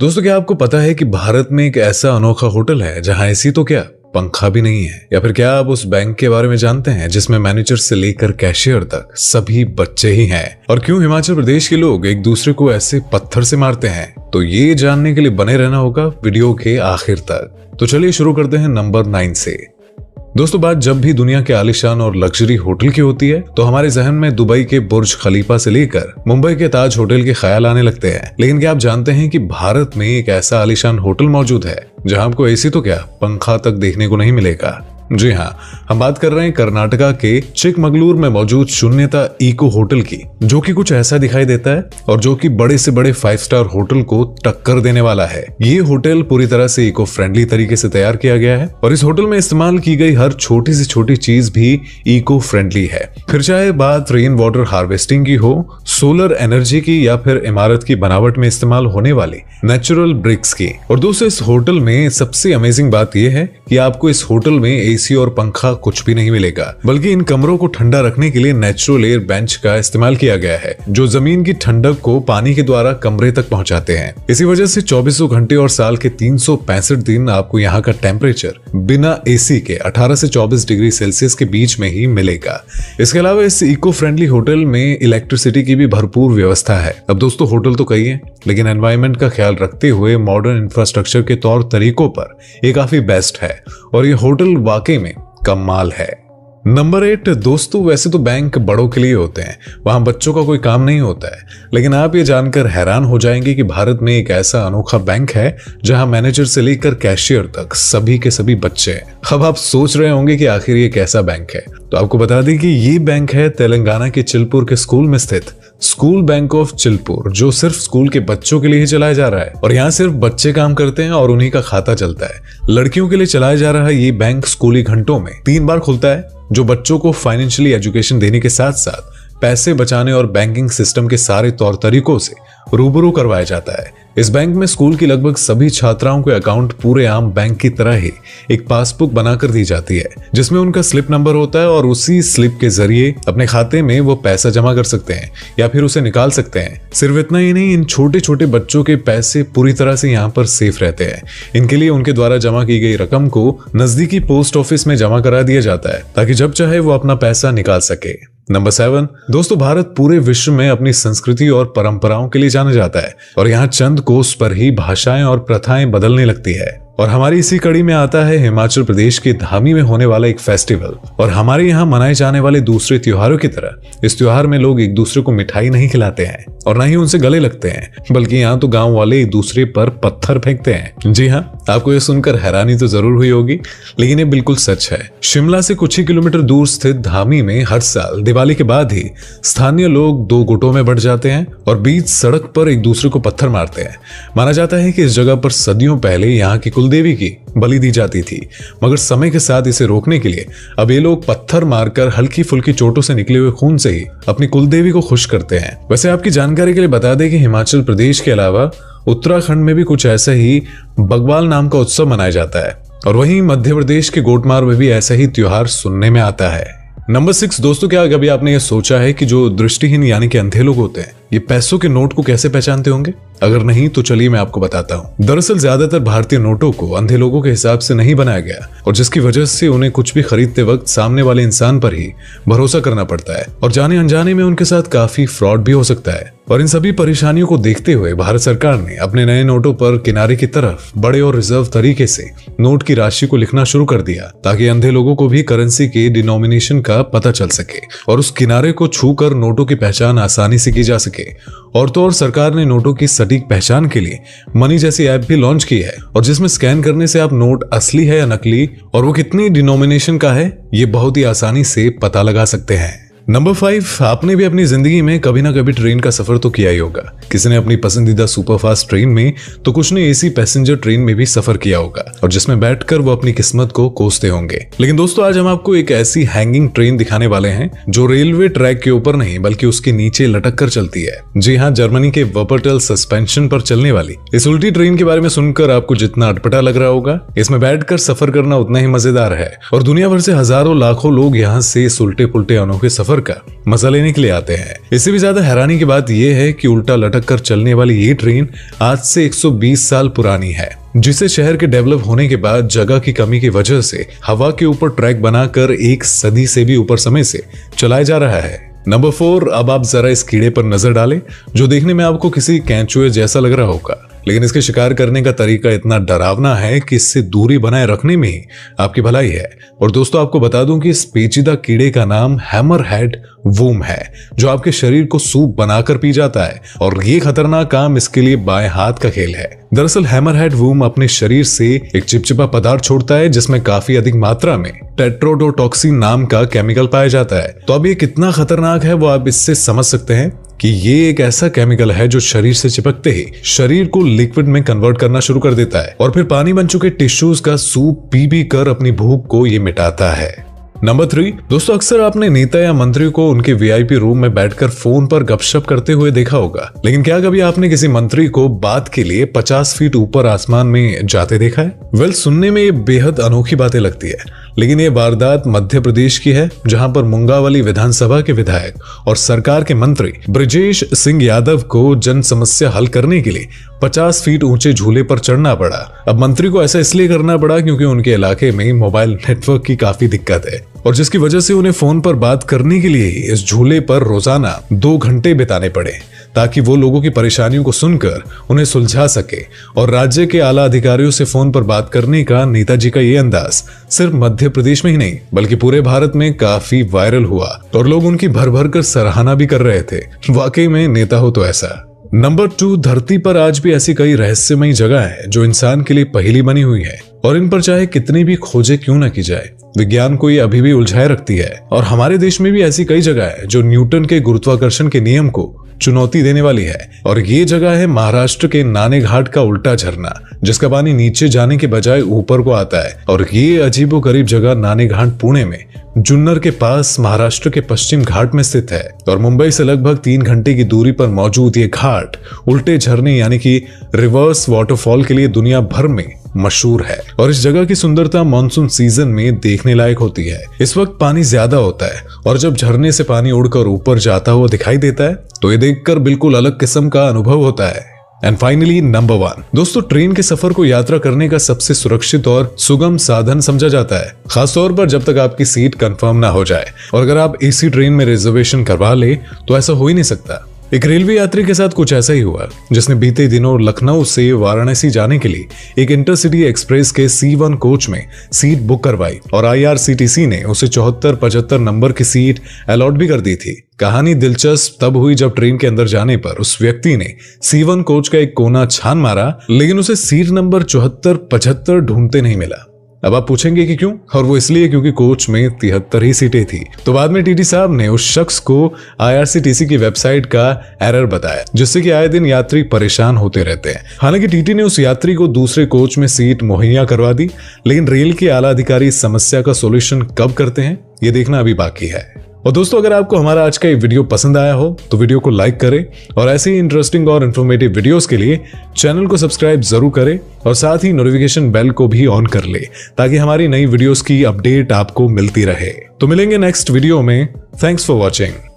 दोस्तों क्या आपको पता है कि भारत में एक ऐसा अनोखा होटल है जहां ऐसी तो क्या पंखा भी नहीं है या फिर क्या आप उस बैंक के बारे में जानते हैं जिसमें मैनेजर से लेकर कैशियर तक सभी बच्चे ही हैं और क्यों हिमाचल प्रदेश के लोग एक दूसरे को ऐसे पत्थर से मारते हैं तो ये जानने के लिए बने रहना होगा वीडियो के आखिर तक तो चलिए शुरू करते हैं नंबर नाइन से दोस्तों बात जब भी दुनिया के आलिशान और लग्जरी होटल की होती है तो हमारे जहन में दुबई के बुर्ज खलीफा से लेकर मुंबई के ताज होटल के ख्याल आने लगते हैं लेकिन क्या आप जानते हैं कि भारत में एक ऐसा आलिशान होटल मौजूद है जहां आपको एसी तो क्या पंखा तक देखने को नहीं मिलेगा जी हाँ हम बात कर रहे हैं कर्नाटका के चिकमगलूर में मौजूद शून्यता इको होटल की जो कि कुछ ऐसा दिखाई देता है और जो कि बड़े से बड़े फाइव स्टार होटल को टक्कर देने वाला है ये होटल पूरी तरह से इको फ्रेंडली तरीके से तैयार किया गया है और इस होटल में इस्तेमाल की गई हर छोटी से छोटी चीज भी इको फ्रेंडली है फिर चाहे बात रेन वाटर हार्वेस्टिंग की हो सोलर एनर्जी की या फिर इमारत की बनावट में इस्तेमाल होने वाले नेचुरल ब्रिक्स की और दोस्तों इस होटल में सबसे अमेजिंग बात यह है कि आपको इस होटल में एसी और पंखा कुछ भी नहीं मिलेगा बल्कि इन कमरों को ठंडा रखने के लिए नेचुरल एयर बेंच का इस्तेमाल किया गया है जो जमीन की ठंडक को पानी के द्वारा कमरे तक पहुंचाते हैं इसी वजह से चौबीसों घंटे और साल के तीन दिन आपको यहाँ का टेम्परेचर बिना ए के अठारह से चौबीस डिग्री सेल्सियस के बीच में ही मिलेगा इसके अलावा इस इको फ्रेंडली होटल में इलेक्ट्रिसिटी की भी भरपूर व्यवस्था है अब दोस्तों होटल तो कही है लेकिन एनवायरमेंट का ख्याल रखते हुए मॉडर्न इंफ्रास्ट्रक्चर के तौर तरीकों पर ये काफी बेस्ट है और ये होटल वाकई वाकई में कमाल है नंबर एट दोस्तों वैसे तो बैंक बड़ों के लिए होते हैं वहां बच्चों का कोई काम नहीं होता है लेकिन आप ये जानकर हैरान हो जाएंगे कि भारत में एक ऐसा अनोखा बैंक है जहां मैनेजर से लेकर कैशियर तक सभी के सभी बच्चे हैं अब आप सोच रहे होंगे कि आखिर ये कैसा बैंक है तो आपको बता दें कि ये बैंक है तेलंगाना के चिलपुर के स्कूल में स्थित स्कूल बैंक ऑफ चिलपुर जो सिर्फ स्कूल के बच्चों के लिए ही चलाया जा रहा है और यहाँ सिर्फ बच्चे काम करते हैं और उन्हीं का खाता चलता है लड़कियों के लिए चलाया जा रहा है ये बैंक स्कूली घंटों में तीन बार खुलता है जो बच्चों को फाइनेंशियली एजुकेशन देने के साथ साथ पैसे बचाने और बैंकिंग सिस्टम के सारे तौर तरीकों से रूबरू करवाया जाता है इस बैंक में स्कूल की लगभग सभी छात्राओं के अकाउंट पूरे आम बैंक की तरह ही एक पासबुक बनाकर दी जाती है जिसमें उनका स्लिप नंबर होता है और उसी स्लिप के जरिए अपने खाते में वो पैसा जमा कर सकते हैं या फिर उसे निकाल सकते हैं सिर्फ इतना ही नहीं इन छोटे छोटे बच्चों के पैसे पूरी तरह से यहाँ पर सेफ रहते हैं इनके लिए उनके द्वारा जमा की गई रकम को नजदीकी पोस्ट ऑफिस में जमा करा दिया जाता है ताकि जब चाहे वो अपना पैसा निकाल सके नंबर सेवन दोस्तों भारत पूरे विश्व में अपनी संस्कृति और परंपराओं के लिए जाना जाता है और यहाँ चंद कोस पर ही भाषाएं और प्रथाएं बदलने लगती है और हमारी इसी कड़ी में आता है हिमाचल प्रदेश के धामी में होने वाला एक फेस्टिवल और हमारे यहाँ मनाए जाने वाले दूसरे त्योहारों की तरह इस त्योहार में लोग एक दूसरे को मिठाई नहीं खिलाते हैं और न ही उनसे गले लगते हैं बल्कि यहाँ तो गाँव वाले एक दूसरे पर पत्थर फेंकते हैं जी हाँ आपको यह सुनकर हैरानी तो जरूर हुई होगी लेकिन ये बिल्कुल सच है शिमला से कुछ ही किलोमीटर दूर स्थित धामी में हर साल दिवाली के बाद ही स्थानीय लोग दो गुटों में बढ़ जाते हैं और बीच सड़क पर एक दूसरे को पत्थर मारते हैं माना जाता है कि इस जगह पर सदियों पहले यहाँ के कुल कुलदेवी की बलि दी जाती थी मगर समय के साथ इसे रोकने के लिए अब ये लोग पत्थर मारकर हल्की फुल्की चोटों से निकले हुए खून से ही अपनी कुलदेवी को खुश करते हैं वैसे आपकी जानकारी के लिए बता दें कि हिमाचल प्रदेश के अलावा उत्तराखंड में भी कुछ ऐसा ही बगवाल नाम का उत्सव मनाया जाता है और वहीं मध्य प्रदेश के गोटमार में भी ऐसा ही त्योहार सुनने में आता है नंबर सिक्स दोस्तों क्या कभी आपने ये सोचा है कि जो दृष्टिहीन यानी कि अंधे लोग होते हैं ये पैसों के नोट को कैसे पहचानते होंगे अगर नहीं तो चलिए मैं आपको बताता हूँ दरअसल ज्यादातर भारतीय नोटों को अंधे लोगों के हिसाब से नहीं बनाया गया और जिसकी वजह से उन्हें कुछ भी खरीदते वक्त सामने वाले इंसान पर ही भरोसा करना पड़ता है और जाने अनजाने में उनके साथ काफी फ्रॉड भी हो सकता है और इन सभी परेशानियों को देखते हुए भारत सरकार ने अपने नए नोटों पर किनारे की तरफ बड़े और रिजर्व तरीके से नोट की राशि को लिखना शुरू कर दिया ताकि अंधे लोगों को भी करेंसी के डिनोमिनेशन का पता चल सके और उस किनारे को छू कर नोटों की पहचान आसानी से की जा सके और तो और सरकार ने नोटों की सटीक पहचान के लिए मनी जैसी ऐप भी लॉन्च की है और जिसमें स्कैन करने से आप नोट असली है या नकली और वो कितनी डिनोमिनेशन का है ये बहुत ही आसानी से पता लगा सकते हैं नंबर फाइव आपने भी अपनी जिंदगी में कभी ना कभी ट्रेन का सफर तो किया ही होगा किसी ने अपनी पसंदीदा सुपरफास्ट ट्रेन में तो कुछ ने एसी पैसेंजर ट्रेन में भी सफर किया होगा और जिसमें बैठकर वो अपनी किस्मत को कोसते होंगे लेकिन दोस्तों आज हम आपको एक ऐसी हैंगिंग ट्रेन दिखाने वाले हैं जो रेलवे ट्रैक के ऊपर नहीं बल्कि उसके नीचे लटक कर चलती है जी हाँ जर्मनी के वर्परटल सस्पेंशन पर चलने वाली इस उल्टी ट्रेन के बारे में सुनकर आपको जितना अटपटा लग रहा होगा इसमें बैठ सफर करना उतना ही मजेदार है और दुनिया भर से हजारों लाखों लोग यहाँ से इस उल्टे पुलटे अनोखे सफर सफर का मजा लेने के लिए आते हैं इससे भी ज्यादा हैरानी की बात यह है कि उल्टा लटक कर चलने वाली ये ट्रेन आज से 120 साल पुरानी है जिसे शहर के डेवलप होने के बाद जगह की कमी की वजह से हवा के ऊपर ट्रैक बनाकर एक सदी से भी ऊपर समय से चलाया जा रहा है नंबर फोर अब आप जरा इस कीड़े पर नजर डालें जो देखने में आपको किसी कैंचुए जैसा लग रहा होगा लेकिन इसके शिकार करने का तरीका इतना डरावना है कि इससे दूरी बनाए रखने में ही आपकी भलाई है और दोस्तों आपको बता दूं कि इस पेचीदा कीड़े का नाम हैमर हेड वूम है जो आपके शरीर को सूप बनाकर पी जाता है और ये खतरनाक काम इसके लिए बाएं हाथ का खेल है दरअसल हैमरहेड वूम अपने शरीर से एक चिपचिपा पदार्थ छोड़ता है जिसमें काफी अधिक मात्रा में टेट्रोडोटॉक्सिन नाम का केमिकल पाया जाता है तो अब ये कितना खतरनाक है वो आप इससे समझ सकते हैं कि ये एक ऐसा केमिकल है जो शरीर से चिपकते ही शरीर को लिक्विड में कन्वर्ट करना शुरू कर देता है और फिर पानी बन चुके टिश्यूज का सूप पी पी कर अपनी भूख को ये मिटाता है नंबर थ्री दोस्तों अक्सर आपने नेता या मंत्री को उनके वीआईपी रूम में बैठकर फोन पर गपशप करते हुए देखा होगा लेकिन क्या कभी आपने किसी मंत्री को बात के लिए 50 फीट ऊपर आसमान में जाते देखा है वेल सुनने में ये बेहद अनोखी बातें लगती है लेकिन ये वारदात मध्य प्रदेश की है जहां पर मुंगावली विधानसभा के विधायक और सरकार के मंत्री ब्रजेश सिंह यादव को जन समस्या हल करने के लिए 50 फीट ऊंचे झूले पर चढ़ना पड़ा अब मंत्री को ऐसा इसलिए करना पड़ा क्योंकि उनके इलाके में मोबाइल नेटवर्क की काफी दिक्कत है और जिसकी वजह से उन्हें फोन पर बात करने के लिए इस झूले पर रोजाना दो घंटे बिताने पड़े ताकि वो लोगों की परेशानियों को सुनकर उन्हें सुलझा सके और राज्य के आला अधिकारियों से फोन पर बात करने का नेताजी का ये अंदाज सिर्फ मध्य प्रदेश में ही नहीं बल्कि पूरे भारत में काफी वायरल हुआ और लोग उनकी भर भर कर सराहना भी कर रहे थे वाकई में नेता हो तो ऐसा नंबर टू धरती पर आज भी ऐसी कई रहस्यमयी जगह है जो इंसान के लिए पहली बनी हुई है और इन पर चाहे कितनी भी खोजे क्यों ना की जाए विज्ञान को ये अभी भी उलझाए रखती है और हमारे देश में भी ऐसी कई जगह है जो न्यूटन के गुरुत्वाकर्षण के नियम को चुनौती देने वाली है और ये जगह है महाराष्ट्र के नाने घाट का उल्टा झरना जिसका पानी नीचे जाने के बजाय ऊपर को आता है और ये अजीबो गरीब जगह नाने घाट पुणे में जुन्नर के पास महाराष्ट्र के पश्चिम घाट में स्थित है और मुंबई से लगभग तीन घंटे की दूरी पर मौजूद ये घाट उल्टे झरने यानी कि रिवर्स वाटरफॉल के लिए दुनिया भर में मशहूर है और इस जगह की सुंदरता मानसून सीजन में देखने लायक होती है इस वक्त पानी ज्यादा होता है और जब झरने से पानी उड़कर ऊपर जाता हुआ दिखाई देता है तो ये देखकर बिल्कुल अलग किस्म का अनुभव होता है एंड फाइनली नंबर वन दोस्तों ट्रेन के सफर को यात्रा करने का सबसे सुरक्षित और सुगम साधन समझा जाता है खासतौर पर जब तक आपकी सीट कंफर्म ना हो जाए और अगर आप एसी ट्रेन में रिजर्वेशन करवा ले तो ऐसा हो ही नहीं सकता एक रेलवे यात्री के साथ कुछ ऐसा ही हुआ जिसने बीते दिनों लखनऊ से वाराणसी जाने के लिए एक इंटरसिटी एक्सप्रेस के सी वन कोच में सीट बुक करवाई और आईआरसीटीसी ने उसे चौहत्तर पचहत्तर नंबर की सीट अलॉट भी कर दी थी कहानी दिलचस्प तब हुई जब ट्रेन के अंदर जाने पर उस व्यक्ति ने सीवन कोच का एक कोना छान मारा लेकिन उसे सीट नंबर चौहत्तर पचहत्तर ढूंढते नहीं मिला अब आप पूछेंगे कि क्यों और वो इसलिए क्योंकि कोच में तिहत्तर ही सीटें थी तो बाद में टीटी साहब ने उस शख्स को आईआरसीटीसी की वेबसाइट का एरर बताया जिससे कि आए दिन यात्री परेशान होते रहते हैं हालांकि टीटी ने उस यात्री को दूसरे कोच में सीट मुहैया करवा दी लेकिन रेल के आला अधिकारी समस्या का सोल्यूशन कब करते हैं ये देखना अभी बाकी है और दोस्तों अगर आपको हमारा आज का ये वीडियो पसंद आया हो तो वीडियो को लाइक करें और ऐसे ही इंटरेस्टिंग और इन्फॉर्मेटिव वीडियोस के लिए चैनल को सब्सक्राइब जरूर करें और साथ ही नोटिफिकेशन बेल को भी ऑन कर ले ताकि हमारी नई वीडियोस की अपडेट आपको मिलती रहे तो मिलेंगे नेक्स्ट वीडियो में थैंक्स फॉर वॉचिंग